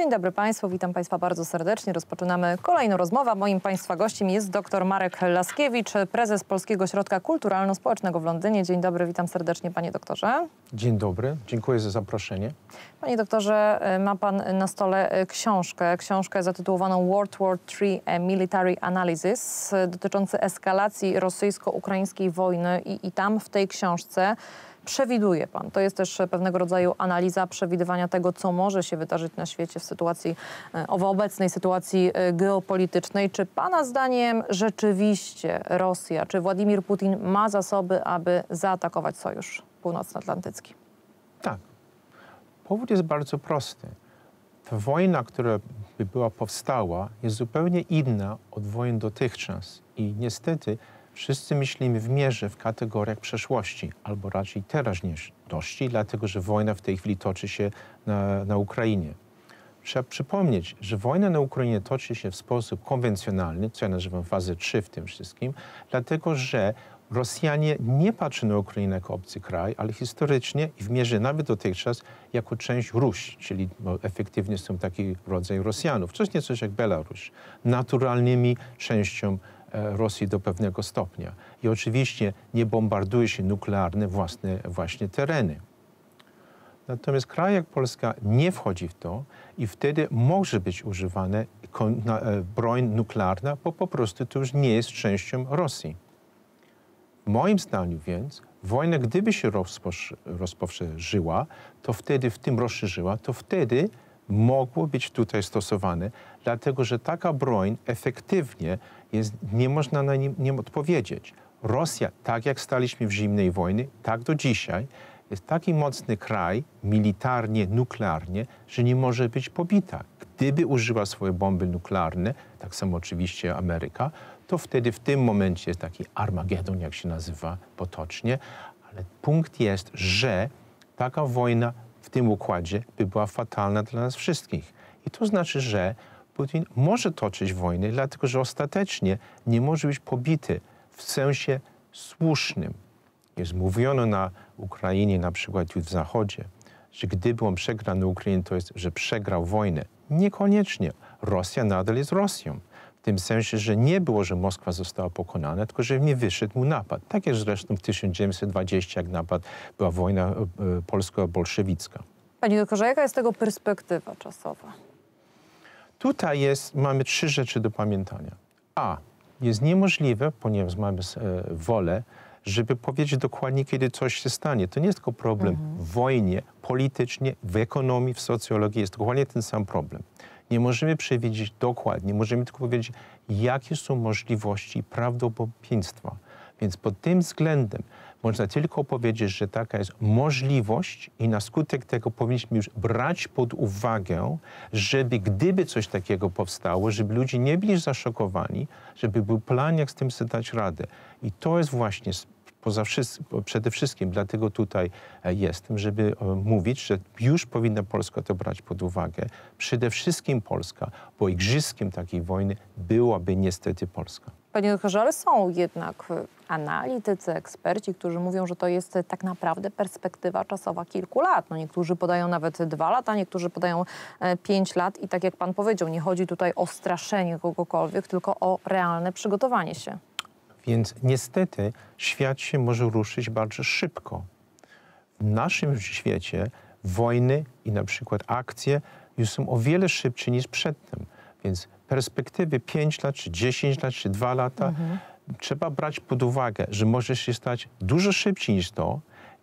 Dzień dobry Państwu, witam Państwa bardzo serdecznie. Rozpoczynamy kolejną rozmowę. Moim Państwa gościem jest dr Marek Laskiewicz, prezes Polskiego Ośrodka Kulturalno-Społecznego w Londynie. Dzień dobry, witam serdecznie Panie doktorze. Dzień dobry, dziękuję za zaproszenie. Panie doktorze, y, ma Pan na stole y, książkę, książkę zatytułowaną World War III Military Analysis y, dotyczący eskalacji rosyjsko-ukraińskiej wojny I, i tam w tej książce przewiduje pan? To jest też pewnego rodzaju analiza przewidywania tego, co może się wydarzyć na świecie w sytuacji, e, w obecnej sytuacji e, geopolitycznej. Czy pana zdaniem rzeczywiście Rosja, czy Władimir Putin ma zasoby, aby zaatakować Sojusz Północnoatlantycki? Tak. Powód jest bardzo prosty. Ta wojna, która by była powstała, jest zupełnie inna od wojen dotychczas. I niestety Wszyscy myślimy w mierze, w kategoriach przeszłości, albo raczej teraźniejszości, dlatego że wojna w tej chwili toczy się na, na Ukrainie. Trzeba przypomnieć, że wojna na Ukrainie toczy się w sposób konwencjonalny, co ja nazywam fazę 3 w tym wszystkim, dlatego że Rosjanie nie patrzą na Ukrainę jako obcy kraj, ale historycznie i w mierze nawet dotychczas jako część Ruś, czyli no, efektywnie są taki rodzaj Rosjanów, coś nieco jak Białoruś, naturalnymi częścią E, Rosji do pewnego stopnia. I oczywiście nie bombarduje się nuklearne własne właśnie tereny. Natomiast kraj jak Polska nie wchodzi w to i wtedy może być używana e, broń nuklearna, bo po prostu to już nie jest częścią Rosji. Moim zdaniem więc wojna, gdyby się rozposzerzyła, to wtedy w tym rozszerzyła, to wtedy mogło być tutaj stosowane, dlatego że taka broń efektywnie jest, nie można na nim, nim odpowiedzieć. Rosja, tak jak staliśmy w zimnej wojnie, tak do dzisiaj, jest taki mocny kraj militarnie, nuklearnie, że nie może być pobita. Gdyby użyła swoje bomby nuklearne, tak samo oczywiście Ameryka, to wtedy w tym momencie jest taki Armagedon, jak się nazywa potocznie, ale punkt jest, że taka wojna w tym układzie by była fatalna dla nas wszystkich. I to znaczy, że Putin może toczyć wojnę, dlatego że ostatecznie nie może być pobity w sensie słusznym. Jest mówiono na Ukrainie, na przykład w Zachodzie, że gdyby on przegrał na Ukrainie, to jest, że przegrał wojnę. Niekoniecznie. Rosja nadal jest Rosją. W tym sensie, że nie było, że Moskwa została pokonana, tylko że nie wyszedł mu napad. Tak jak zresztą w 1920, jak napad była wojna e, polsko-bolszewicka. Panie doktorze, jaka jest tego perspektywa czasowa? Tutaj jest, mamy trzy rzeczy do pamiętania. A. Jest niemożliwe, ponieważ mamy e, wolę, żeby powiedzieć dokładnie, kiedy coś się stanie. To nie jest tylko problem mhm. w wojnie, politycznie, w ekonomii, w socjologii. Jest dokładnie ten sam problem. Nie możemy przewidzieć dokładnie, możemy tylko powiedzieć, jakie są możliwości i prawdopodobieństwa. Więc pod tym względem można tylko powiedzieć, że taka jest możliwość i na skutek tego powinniśmy już brać pod uwagę, żeby gdyby coś takiego powstało, żeby ludzie nie byli zaszokowani, żeby był plan, jak z tym sobie dać radę. I to jest właśnie poza wszystko, przede wszystkim dlatego tutaj e, jestem, żeby e, mówić, że już powinna Polska to brać pod uwagę. Przede wszystkim Polska, bo igrzyskiem takiej wojny byłaby niestety Polska. Panie doktorze, ale są jednak e, analitycy, eksperci, którzy mówią, że to jest tak naprawdę perspektywa czasowa kilku lat. No niektórzy podają nawet dwa lata, niektórzy podają pięć lat i tak jak pan powiedział, nie chodzi tutaj o straszenie kogokolwiek, tylko o realne przygotowanie się. Więc niestety świat się może ruszyć bardzo szybko. W naszym świecie wojny i na przykład akcje już są o wiele szybsze niż przedtem. Więc perspektywy 5 lat, czy 10 lat, czy 2 lata mhm. trzeba brać pod uwagę, że może się stać dużo szybciej niż to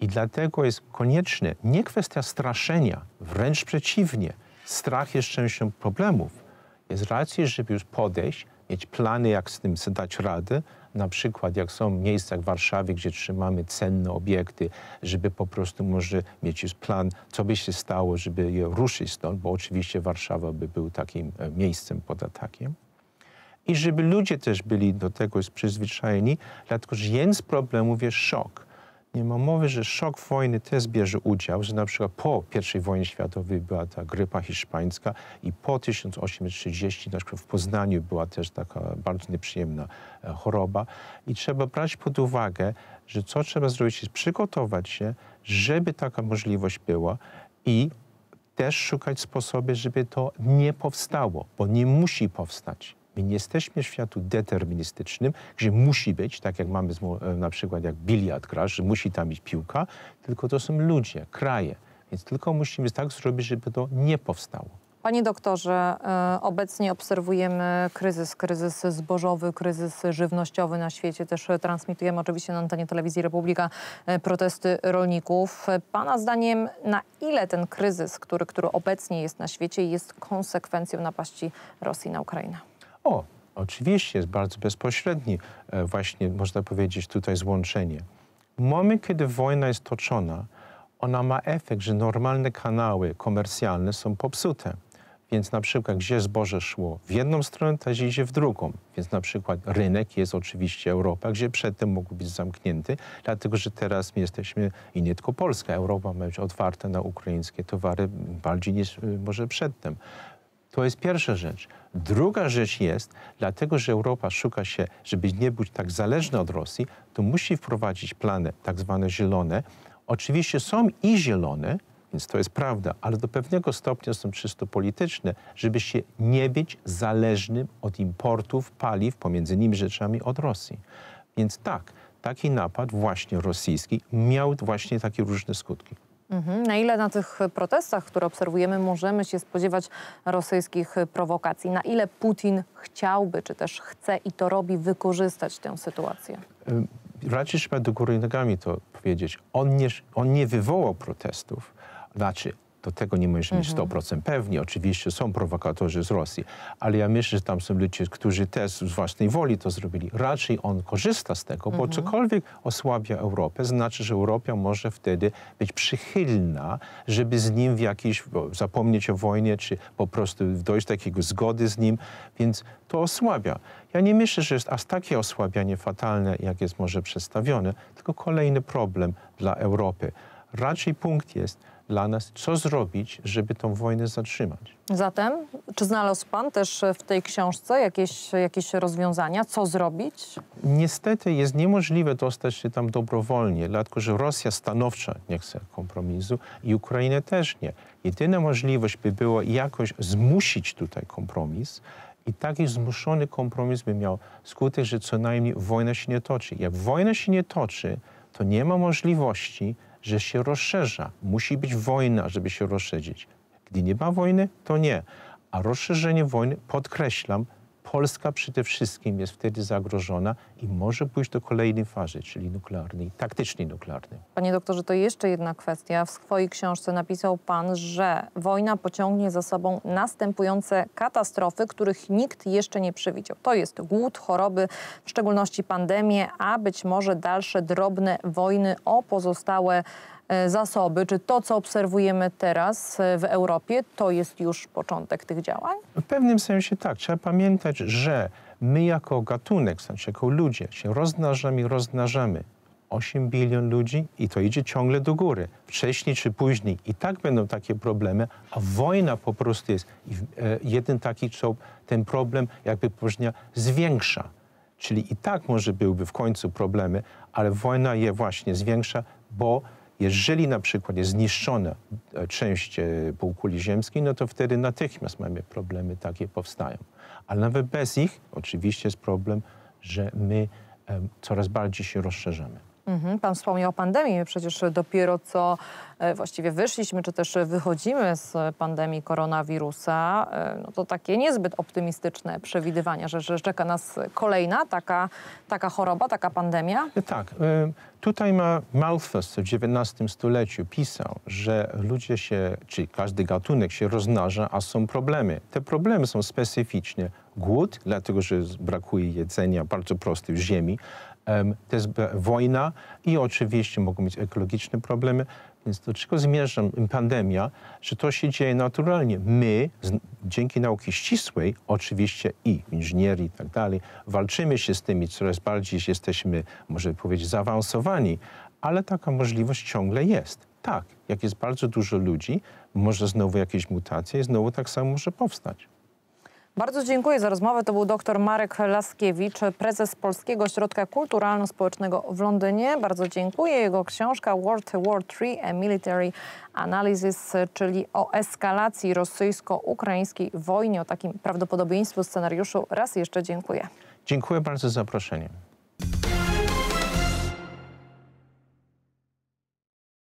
i dlatego jest konieczne nie kwestia straszenia, wręcz przeciwnie. Strach jest częścią problemów. Jest racja, żeby już podejść, mieć plany, jak z tym dać radę, na przykład jak są miejsca w Warszawie, gdzie trzymamy cenne obiekty, żeby po prostu może mieć już plan, co by się stało, żeby je ruszyć stąd, bo oczywiście Warszawa by był takim e, miejscem pod atakiem. I żeby ludzie też byli do tego przyzwyczajeni, dlatego że jeden z problemów jest szok nie ma mowy, że szok wojny też bierze udział, że na przykład po I wojnie światowej była ta grypa hiszpańska i po 1830 na przykład w Poznaniu była też taka bardzo nieprzyjemna e, choroba. I trzeba brać pod uwagę, że co trzeba zrobić, jest przygotować się, żeby taka możliwość była i też szukać sposoby, żeby to nie powstało, bo nie musi powstać. My nie jesteśmy w światu deterministycznym, gdzie musi być, tak jak mamy e, na przykład jak biliard grasz, że musi tam być piłka, tylko to są ludzie, kraje. Więc tylko musimy tak zrobić, żeby to nie powstało. Panie doktorze, e, obecnie obserwujemy kryzys, kryzys zbożowy, kryzys żywnościowy na świecie. Też transmitujemy oczywiście na antenie telewizji Republika e, protesty rolników. Pana zdaniem, na ile ten kryzys, który, który obecnie jest na świecie, jest konsekwencją napaści Rosji na Ukrainę? O, oczywiście jest bardzo bezpośredni, e, właśnie można powiedzieć tutaj złączenie. Moment, kiedy wojna jest toczona, ona ma efekt, że normalne kanały komercjalne są popsute. Więc na przykład, gdzie zboże szło w jedną stronę, teraz idzie w drugą. Więc na przykład rynek jest oczywiście Europa, gdzie przedtem mógł być zamknięty, dlatego że teraz my jesteśmy i nie tylko Polska. Europa ma być otwarta na ukraińskie towary bardziej niż y, może przedtem. To jest pierwsza rzecz. Druga rzecz jest, dlatego że Europa szuka się, żeby nie być tak zależna od Rosji, to musi wprowadzić plany tak zwane zielone. Oczywiście są i zielone, więc to jest prawda, ale do pewnego stopnia są czysto polityczne, żeby się nie być zależnym od importów paliw, pomiędzy nimi rzeczami, od Rosji. Więc tak, taki napad właśnie rosyjski miał właśnie takie różne skutki. Mhm. Na ile na tych protestach, które obserwujemy, możemy się spodziewać rosyjskich prowokacji? Na ile Putin chciałby, czy też chce i to robi, wykorzystać tę sytuację? Raczej trzeba do góry nogami to powiedzieć. On nie, on nie wywołał protestów. Znaczy, to tego nie możesz być mieć 100% mhm. pewni. Oczywiście są prowokatorzy z Rosji, ale ja myślę, że tam są ludzie, którzy też z własnej woli to zrobili. Raczej on korzysta z tego, bo mhm. cokolwiek osłabia Europę, znaczy, że Europa może wtedy być przychylna, żeby z nim w jakiś, zapomnieć o wojnie, czy po prostu dojść do takiego zgody z nim, więc to osłabia. Ja nie myślę, że jest aż takie osłabianie fatalne, jak jest może przedstawione, tylko kolejny problem dla Europy. Raczej punkt jest, dla nas, co zrobić, żeby tą wojnę zatrzymać. Zatem, czy znalazł Pan też w tej książce jakieś, jakieś rozwiązania, co zrobić? Niestety jest niemożliwe dostać się tam dobrowolnie, dlatego że Rosja stanowcza nie chce kompromisu i Ukraina też nie. Jedyna możliwość by było jakoś zmusić tutaj kompromis, i taki zmuszony kompromis by miał skutek, że co najmniej wojna się nie toczy. Jak wojna się nie toczy, to nie ma możliwości, że się rozszerza. Musi być wojna, żeby się rozszerzyć. Gdy nie ma wojny, to nie. A rozszerzenie wojny, podkreślam, Polska przede wszystkim jest wtedy zagrożona i może pójść do kolejnej fazy, czyli nuklearnej, taktycznej nuklearnej. Panie doktorze, to jeszcze jedna kwestia. W swojej książce napisał pan, że wojna pociągnie za sobą następujące katastrofy, których nikt jeszcze nie przewidział. To jest głód, choroby, w szczególności pandemie, a być może dalsze drobne wojny o pozostałe E, zasoby, czy to, co obserwujemy teraz e, w Europie, to jest już początek tych działań? W pewnym sensie tak. Trzeba pamiętać, że my jako gatunek, znaczy jako ludzie, się roznażamy i roznażamy. 8 bilion ludzi i to idzie ciągle do góry. Wcześniej czy później i tak będą takie problemy, a wojna po prostu jest e, jeden taki, co ten problem jakby później zwiększa. Czyli i tak może byłyby w końcu problemy, ale wojna je właśnie zwiększa, bo jeżeli na przykład jest zniszczona e, część e, półkuli ziemskiej, no to wtedy natychmiast mamy problemy takie powstają. Ale nawet bez ich oczywiście jest problem, że my coraz bardziej się rozszerzamy. Mhm, pan wspomniał o pandemii. My przecież dopiero co e, właściwie wyszliśmy, czy też wychodzimy z pandemii koronawirusa. E, no to takie niezbyt optymistyczne przewidywania, że, że czeka nas kolejna taka, taka choroba, taka pandemia. E, tak. Tutaj ma Malthus w XIX stuleciu pisał, że ludzie się, czy każdy gatunek się rozmnaża, a są problemy. Te problemy są specyficzne. Głód, dlatego że brakuje jedzenia bardzo prosty w ziemi, to jest wojna i oczywiście mogą być ekologiczne problemy. Więc do czego zmierzam, pandemia, że to się dzieje naturalnie. My, z, dzięki nauki ścisłej, oczywiście i inżynierii i tak dalej, walczymy się z tymi, coraz bardziej jesteśmy, może powiedzieć, zaawansowani, ale taka możliwość ciągle jest. Tak, jak jest bardzo dużo ludzi, może znowu jakieś mutacje i znowu tak samo może powstać. Bardzo dziękuję za rozmowę. To był dr Marek Laskiewicz, prezes Polskiego Ośrodka Kulturalno-Społecznego w Londynie. Bardzo dziękuję. Jego książka World War III A Military Analysis, czyli o eskalacji rosyjsko-ukraińskiej wojnie, o takim prawdopodobieństwu scenariuszu. Raz jeszcze dziękuję. Dziękuję bardzo za zaproszenie.